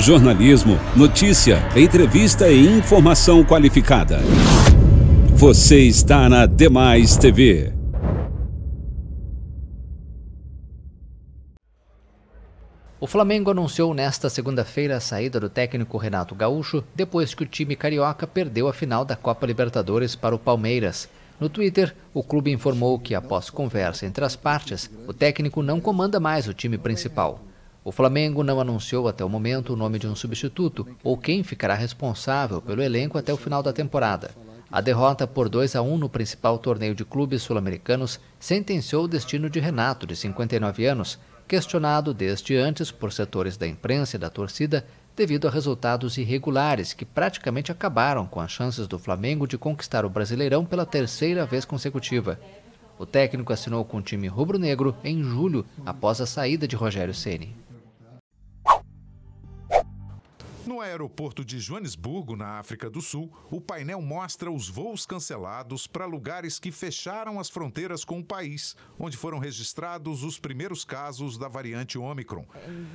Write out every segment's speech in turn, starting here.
jornalismo, notícia, entrevista e informação qualificada. Você está na Demais TV. O Flamengo anunciou nesta segunda-feira a saída do técnico Renato Gaúcho depois que o time carioca perdeu a final da Copa Libertadores para o Palmeiras. No Twitter, o clube informou que, após conversa entre as partes, o técnico não comanda mais o time principal. O Flamengo não anunciou até o momento o nome de um substituto ou quem ficará responsável pelo elenco até o final da temporada. A derrota por 2 a 1 no principal torneio de clubes sul-americanos sentenciou o destino de Renato, de 59 anos, questionado desde antes por setores da imprensa e da torcida devido a resultados irregulares que praticamente acabaram com as chances do Flamengo de conquistar o Brasileirão pela terceira vez consecutiva. O técnico assinou com o time rubro-negro em julho, após a saída de Rogério Ceni. No aeroporto de Joanesburgo, na África do Sul, o painel mostra os voos cancelados para lugares que fecharam as fronteiras com o país, onde foram registrados os primeiros casos da variante Ômicron.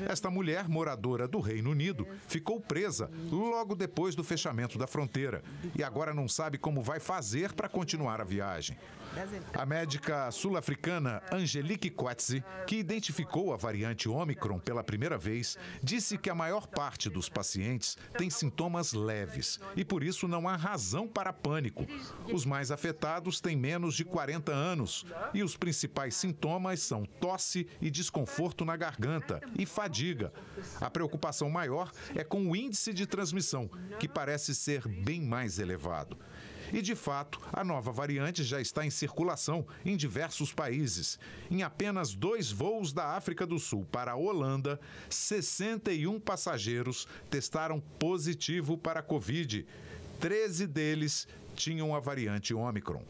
Esta mulher, moradora do Reino Unido, ficou presa logo depois do fechamento da fronteira e agora não sabe como vai fazer para continuar a viagem. A médica sul-africana Angelique Quatzi, que identificou a variante Ômicron pela primeira vez, disse que a maior parte dos pacientes pacientes têm sintomas leves e por isso não há razão para pânico. Os mais afetados têm menos de 40 anos e os principais sintomas são tosse e desconforto na garganta e fadiga. A preocupação maior é com o índice de transmissão, que parece ser bem mais elevado. E de fato, a nova variante já está em circulação em diversos países. Em apenas dois voos da África do Sul para a Holanda, 61 passageiros testaram positivo para a Covid. 13 deles tinham a variante Ômicron.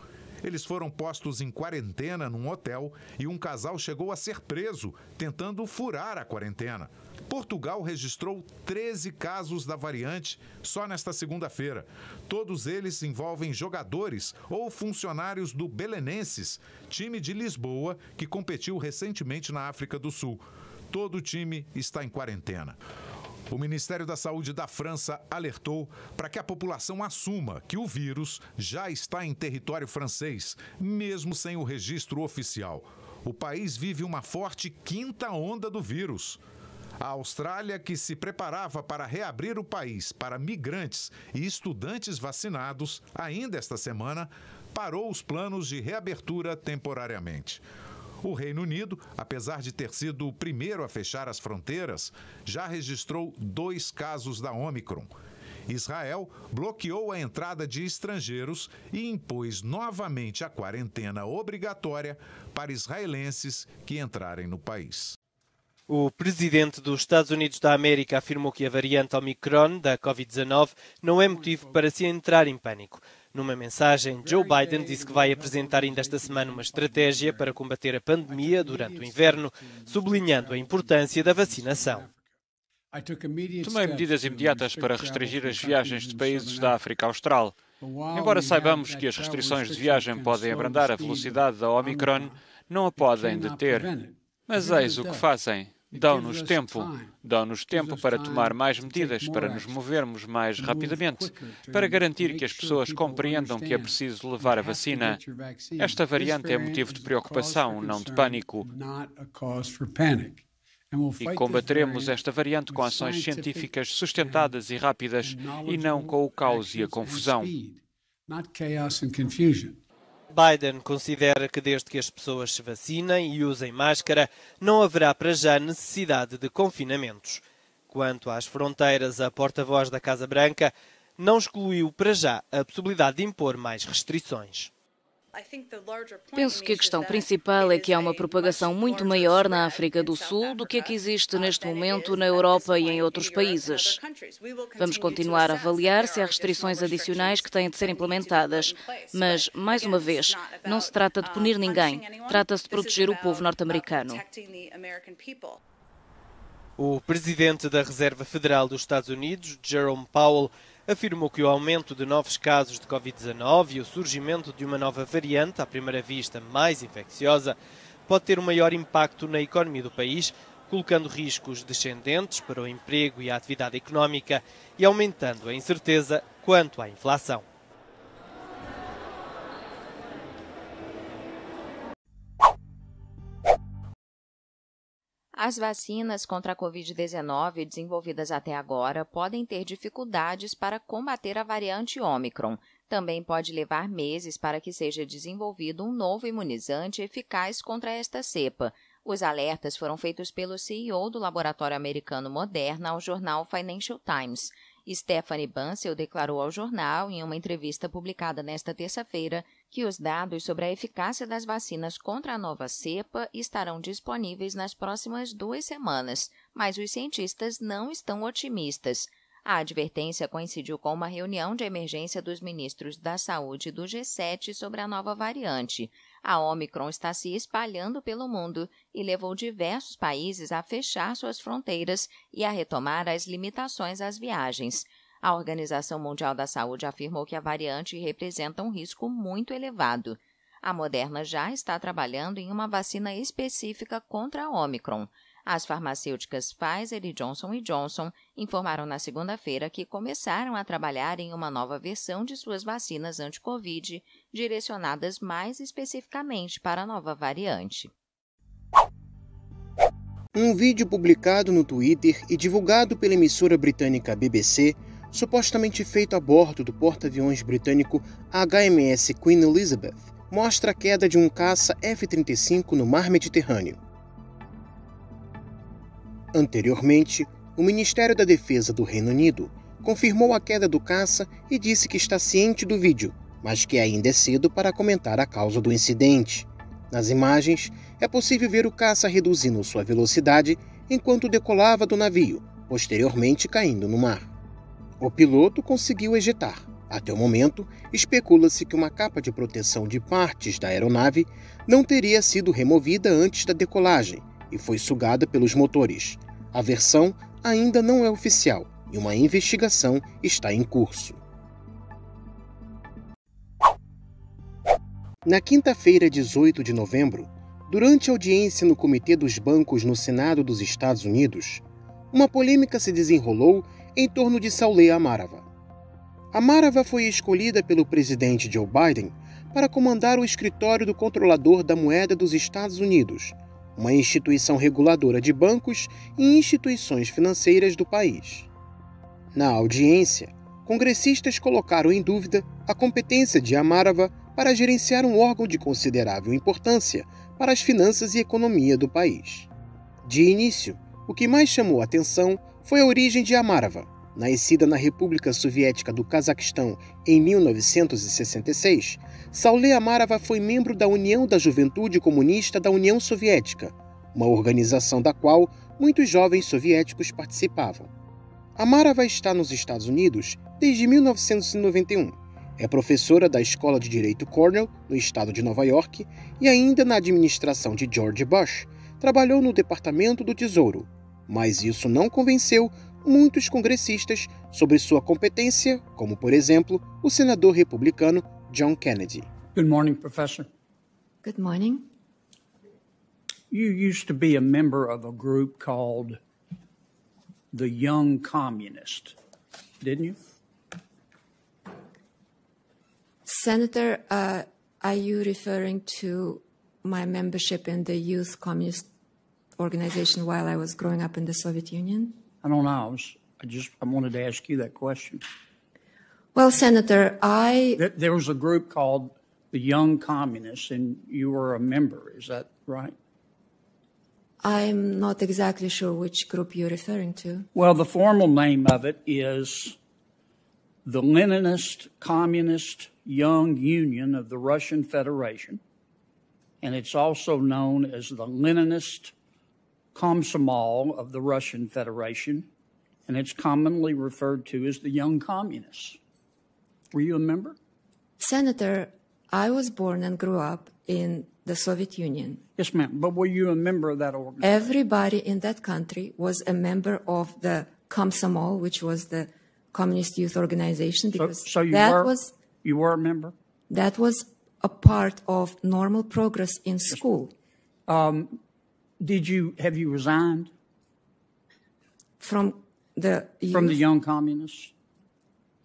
Eles foram postos em quarentena num hotel e um casal chegou a ser preso tentando furar a quarentena. Portugal registrou 13 casos da variante só nesta segunda-feira. Todos eles envolvem jogadores ou funcionários do Belenenses, time de Lisboa que competiu recentemente na África do Sul. Todo o time está em quarentena. O Ministério da Saúde da França alertou para que a população assuma que o vírus já está em território francês, mesmo sem o registro oficial. O país vive uma forte quinta onda do vírus. A Austrália, que se preparava para reabrir o país para migrantes e estudantes vacinados ainda esta semana, parou os planos de reabertura temporariamente. O Reino Unido, apesar de ter sido o primeiro a fechar as fronteiras, já registrou dois casos da Omicron. Israel bloqueou a entrada de estrangeiros e impôs novamente a quarentena obrigatória para israelenses que entrarem no país. O presidente dos Estados Unidos da América afirmou que a variante Omicron da Covid-19 não é motivo para se entrar em pânico. Numa mensagem, Joe Biden disse que vai apresentar ainda esta semana uma estratégia para combater a pandemia durante o inverno, sublinhando a importância da vacinação. Tomei medidas imediatas para restringir as viagens de países da África Austral. Embora saibamos que as restrições de viagem podem abrandar a velocidade da Omicron, não a podem deter. Mas eis o que fazem. Dão-nos tempo, dão-nos tempo para tomar mais medidas, para nos movermos mais rapidamente, para garantir que as pessoas compreendam que é preciso levar a vacina. Esta variante é motivo de preocupação, não de pânico. E combateremos esta variante com ações científicas sustentadas e rápidas e não com o caos e a confusão. Biden considera que desde que as pessoas se vacinem e usem máscara, não haverá para já necessidade de confinamentos. Quanto às fronteiras, a porta-voz da Casa Branca não excluiu para já a possibilidade de impor mais restrições. Penso que a questão principal é que há uma propagação muito maior na África do Sul do que a que existe uh, neste momento na Europa e em outros países. Vamos continuar a avaliar se há restrições adicionais que têm de ser implementadas, mas, mais uma vez, não se trata de uh, punir ninguém, trata-se de proteger o povo norte-americano. Uh, o presidente da Reserva Federal dos Estados Unidos, Jerome Powell, afirmou que o aumento de novos casos de Covid-19 e o surgimento de uma nova variante, à primeira vista mais infecciosa, pode ter um maior impacto na economia do país, colocando riscos descendentes para o emprego e a atividade económica e aumentando a incerteza quanto à inflação. As vacinas contra a Covid-19 desenvolvidas até agora podem ter dificuldades para combater a variante Omicron. Também pode levar meses para que seja desenvolvido um novo imunizante eficaz contra esta cepa. Os alertas foram feitos pelo CEO do laboratório americano Moderna ao jornal Financial Times. Stephanie Bunsell declarou ao jornal, em uma entrevista publicada nesta terça-feira, que os dados sobre a eficácia das vacinas contra a nova cepa estarão disponíveis nas próximas duas semanas, mas os cientistas não estão otimistas. A advertência coincidiu com uma reunião de emergência dos ministros da Saúde do G7 sobre a nova variante. A Omicron está se espalhando pelo mundo e levou diversos países a fechar suas fronteiras e a retomar as limitações às viagens. A Organização Mundial da Saúde afirmou que a variante representa um risco muito elevado. A Moderna já está trabalhando em uma vacina específica contra a Omicron. As farmacêuticas Pfizer e Johnson Johnson informaram na segunda-feira que começaram a trabalhar em uma nova versão de suas vacinas anti-Covid, direcionadas mais especificamente para a nova variante. Um vídeo publicado no Twitter e divulgado pela emissora britânica BBC supostamente feito a bordo do porta-aviões britânico HMS Queen Elizabeth, mostra a queda de um caça F-35 no mar Mediterrâneo. Anteriormente, o Ministério da Defesa do Reino Unido confirmou a queda do caça e disse que está ciente do vídeo, mas que ainda é cedo para comentar a causa do incidente. Nas imagens, é possível ver o caça reduzindo sua velocidade enquanto decolava do navio, posteriormente caindo no mar. O piloto conseguiu ejetar. Até o momento, especula-se que uma capa de proteção de partes da aeronave não teria sido removida antes da decolagem e foi sugada pelos motores. A versão ainda não é oficial e uma investigação está em curso. Na quinta-feira, 18 de novembro, durante audiência no Comitê dos Bancos no Senado dos Estados Unidos, uma polêmica se desenrolou em torno de Saulé Amarava. Amarava foi escolhida pelo presidente Joe Biden para comandar o escritório do controlador da moeda dos Estados Unidos, uma instituição reguladora de bancos e instituições financeiras do país. Na audiência, congressistas colocaram em dúvida a competência de Amarava para gerenciar um órgão de considerável importância para as finanças e economia do país. De início, o que mais chamou atenção foi a origem de Amarava. Nascida na República Soviética do Cazaquistão em 1966, Saulê Amarava foi membro da União da Juventude Comunista da União Soviética, uma organização da qual muitos jovens soviéticos participavam. Amarava está nos Estados Unidos desde 1991. É professora da Escola de Direito Cornell, no estado de Nova York, e ainda na administração de George Bush, trabalhou no Departamento do Tesouro, mas isso não convenceu muitos congressistas sobre sua competência, como, por exemplo, o senador republicano John Kennedy. Good morning, professor. Good morning. You used to be a member of a group called the Young Communist, didn't you? Senator, uh, are you referring to my membership in the Youth Communist organization while I was growing up in the Soviet Union? I don't know. I, was, I just I wanted to ask you that question. Well, Senator, I there, there was a group called the Young Communists, and you were a member. Is that right? I'm not exactly sure which group you're referring to. Well, the formal name of it is the Leninist Communist Young Union of the Russian Federation, and it's also known as the Leninist Komsomol of the Russian Federation, and it's commonly referred to as the Young Communists. Were you a member? Senator, I was born and grew up in the Soviet Union. Yes, ma'am. But were you a member of that organization? Everybody in that country was a member of the Komsomol, which was the Communist Youth Organization, because so, so that were, was you were a member. That was a part of normal progress in yes. school. Um, did you have you resigned from the youth, from the young communists?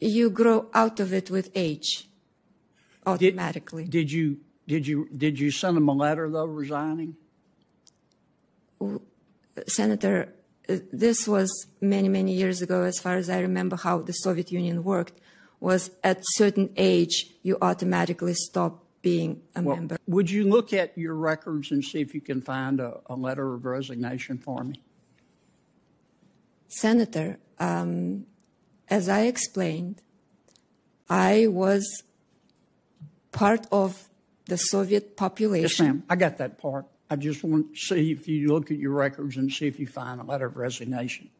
You grow out of it with age, automatically. Did, did you did you did you send them a letter though resigning? Senator, uh, this was many many years ago. As far as I remember, how the Soviet Union worked was at certain age you automatically stop being a well, member. Would you look at your records and see if you can find a, a letter of resignation for me? Senator, um, as I explained, I was part of the Soviet population. Yes, ma'am. I got that part. I just want to see if you look at your records and see if you find a letter of resignation.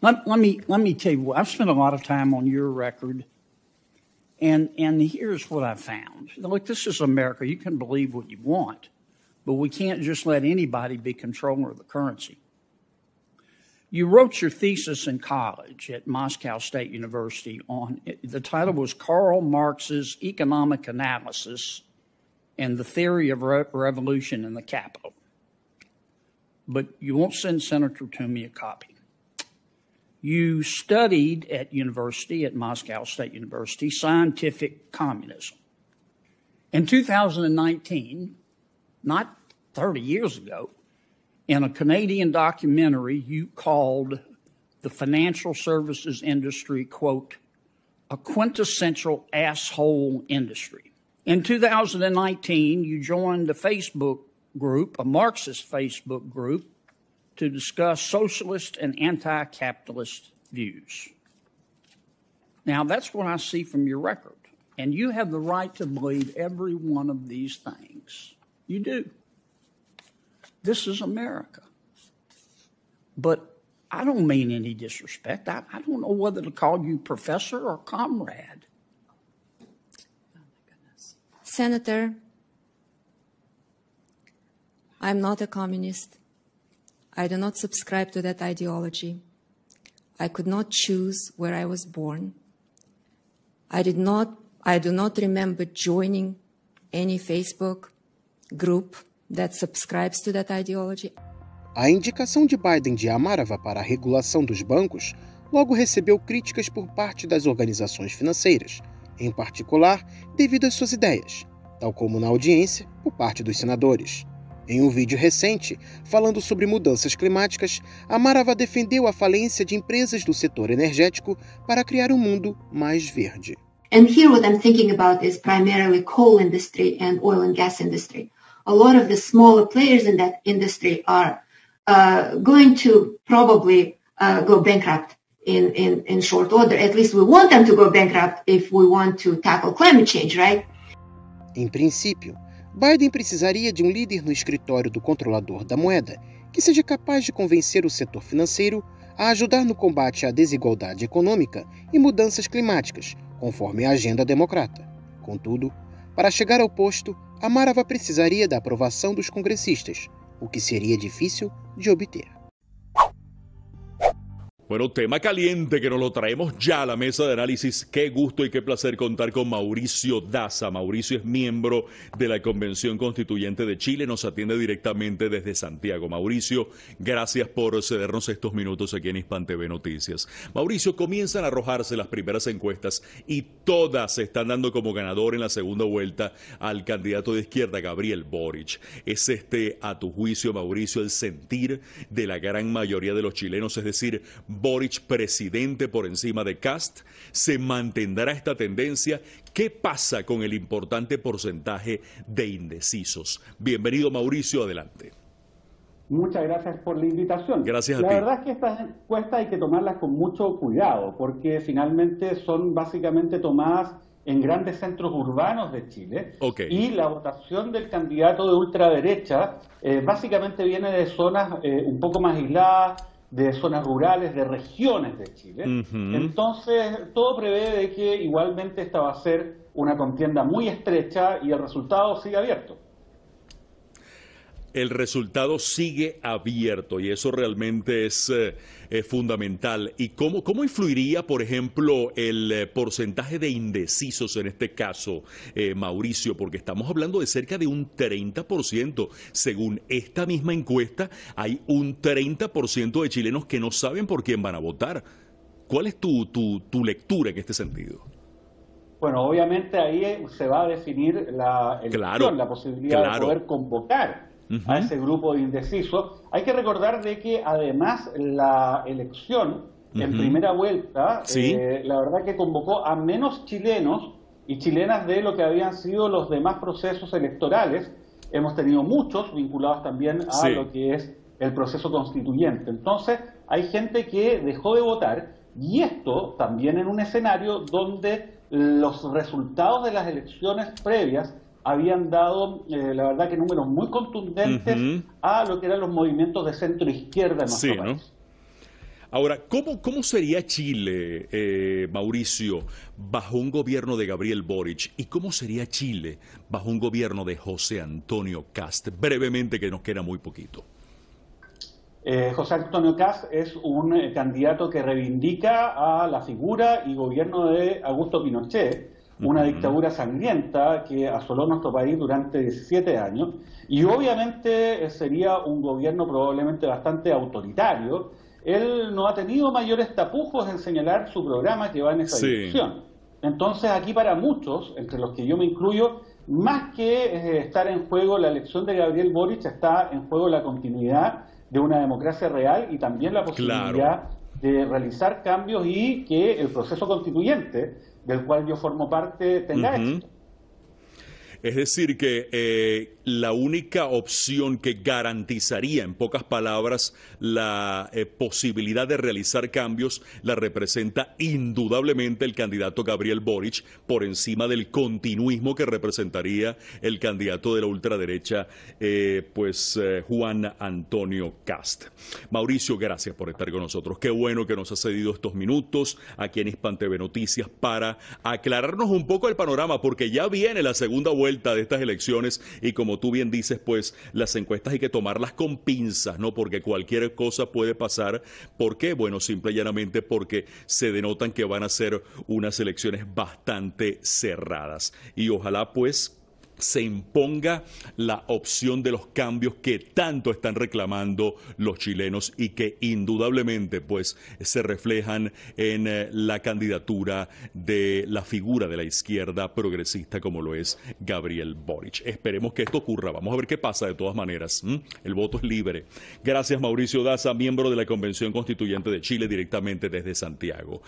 Let, let me let me tell you. I've spent a lot of time on your record and, and here's what I found. Look, this is America. You can believe what you want, but we can't just let anybody be controller of the currency. You wrote your thesis in college at Moscow State University on the title was Karl Marx's Economic Analysis and the Theory of Re Revolution in the Capital. But you won't send Senator Toomey a copy you studied at university, at Moscow State University, scientific communism. In 2019, not 30 years ago, in a Canadian documentary, you called the financial services industry, quote, a quintessential asshole industry. In 2019, you joined a Facebook group, a Marxist Facebook group, to discuss socialist and anti capitalist views. Now, that's what I see from your record. And you have the right to believe every one of these things. You do. This is America. But I don't mean any disrespect. I, I don't know whether to call you professor or comrade. Oh Senator, I'm not a communist. I do not subscribe to that ideology. I could not choose where I was born. I did not I do not remember joining any Facebook group that subscribes to that ideology. A indicação de Biden de Amarava para a regulação dos bancos logo recebeu críticas por parte das organizações financeiras, em particular devido às suas ideias, tal como na audiência por parte dos senadores. Em um vídeo recente, falando sobre mudanças climáticas, Amarava defendeu a falência de empresas do setor energético para criar um mundo mais verde. And here what I'm thinking about is primarily coal industry and oil and gas industry. A lot of the smaller players in that industry are uh, going to probably uh, go bankrupt in, in, in short order. At least we want them to go bankrupt if we want to tackle climate change, right? Em princípio, Biden precisaria de um líder no escritório do controlador da moeda que seja capaz de convencer o setor financeiro a ajudar no combate à desigualdade econômica e mudanças climáticas, conforme a agenda democrata. Contudo, para chegar ao posto, Amarava precisaria da aprovação dos congressistas, o que seria difícil de obter. Bueno, tema caliente que nos lo traemos ya a la mesa de análisis. Qué gusto y qué placer contar con Mauricio Daza. Mauricio es miembro de la Convención Constituyente de Chile, nos atiende directamente desde Santiago. Mauricio, gracias por cedernos estos minutos aquí en Hispan Noticias. Mauricio, comienzan a arrojarse las primeras encuestas y todas se están dando como ganador en la segunda vuelta al candidato de izquierda, Gabriel Boric. ¿Es este, a tu juicio, Mauricio, el sentir de la gran mayoría de los chilenos? Es decir, Boric presidente por encima de Cast? ¿Se mantendrá esta tendencia? ¿Qué pasa con el importante porcentaje de indecisos? Bienvenido Mauricio, adelante. Muchas gracias por la invitación. Gracias a la verdad es que estas encuestas hay que tomarlas con mucho cuidado porque finalmente son básicamente tomadas en grandes centros urbanos de Chile. Y la votación del candidato de ultraderecha eh, básicamente viene de zonas eh, un poco más aisladas, de zonas rurales, de regiones de Chile. Entonces, todo prevé de que igualmente esta va a ser una contienda muy estrecha y el resultado sigue abierto el resultado sigue abierto y eso realmente es eh, eh, fundamental. ¿Y cómo, cómo influiría, por ejemplo, el eh, porcentaje de indecisos en este caso, Mauricio? Porque estamos hablando de cerca de un 30%. Según esta misma encuesta, hay un 30% de chilenos que no saben por quién van a votar. ¿Cuál es tu, tu, tu lectura en este sentido? Bueno, obviamente ahí se va a definir la la posibilidad de poder convocar a ese grupo indeciso, Hay que recordar de que además la elección en primera vuelta, eh, la verdad que convocó a menos chilenos y chilenas de lo que habían sido los demás procesos electorales. Hemos tenido muchos vinculados también a lo que es el proceso constituyente. Entonces, hay gente que dejó de votar y esto también en un escenario donde los resultados de las elecciones previas habían dado, eh, la verdad que números muy contundentes a lo que eran los movimientos de centro izquierda en nuestro Ahora, ¿cómo, ¿cómo sería Chile, eh, Mauricio, bajo un gobierno de Gabriel Boric? ¿Y cómo sería Chile bajo un gobierno de José Antonio Cast? Brevemente, que nos queda muy poquito. Eh, José Antonio Cast es un candidato que reivindica a la figura y gobierno de Augusto Pinochet una dictadura sangrienta que asoló nuestro país durante 17 años y obviamente eh, sería un gobierno probablemente bastante autoritario. Él no ha tenido mayores tapujos en señalar su programa que va en esa dirección. Entonces aquí para muchos, entre los que yo me incluyo, más que eh, estar en juego la elección de Gabriel Boric, está en juego la continuidad de una democracia real y también la posibilidad de realizar cambios y que el proceso constituyente del cual yo formo parte tenga es decir, que eh, la única opción que garantizaría, en pocas palabras, la eh, posibilidad de realizar cambios la representa indudablemente el candidato Gabriel Boric por encima del continuismo que representaría el candidato de la ultraderecha, eh, pues Juan Antonio Cast. Mauricio, gracias por estar con nosotros. Qué bueno que nos ha cedido estos minutos aquí en Hispan Noticias para aclararnos un poco el panorama, porque ya viene la segunda vuelta de estas elecciones y como tú bien dices, pues las encuestas hay que tomarlas con pinzas, ¿no? Porque cualquier cosa puede pasar. ¿Por qué? Bueno, simple y llanamente porque se denotan que van a ser unas elecciones bastante cerradas. Y ojalá pues se imponga la opción de los cambios que tanto están reclamando los chilenos y que indudablemente pues se reflejan en eh, la candidatura de la figura de la izquierda progresista como lo es Gabriel Boric. Esperemos que esto ocurra, vamos a ver qué pasa de todas maneras. El voto es libre. Gracias Mauricio Daza, miembro de la Convención Constituyente de Chile directamente desde Santiago.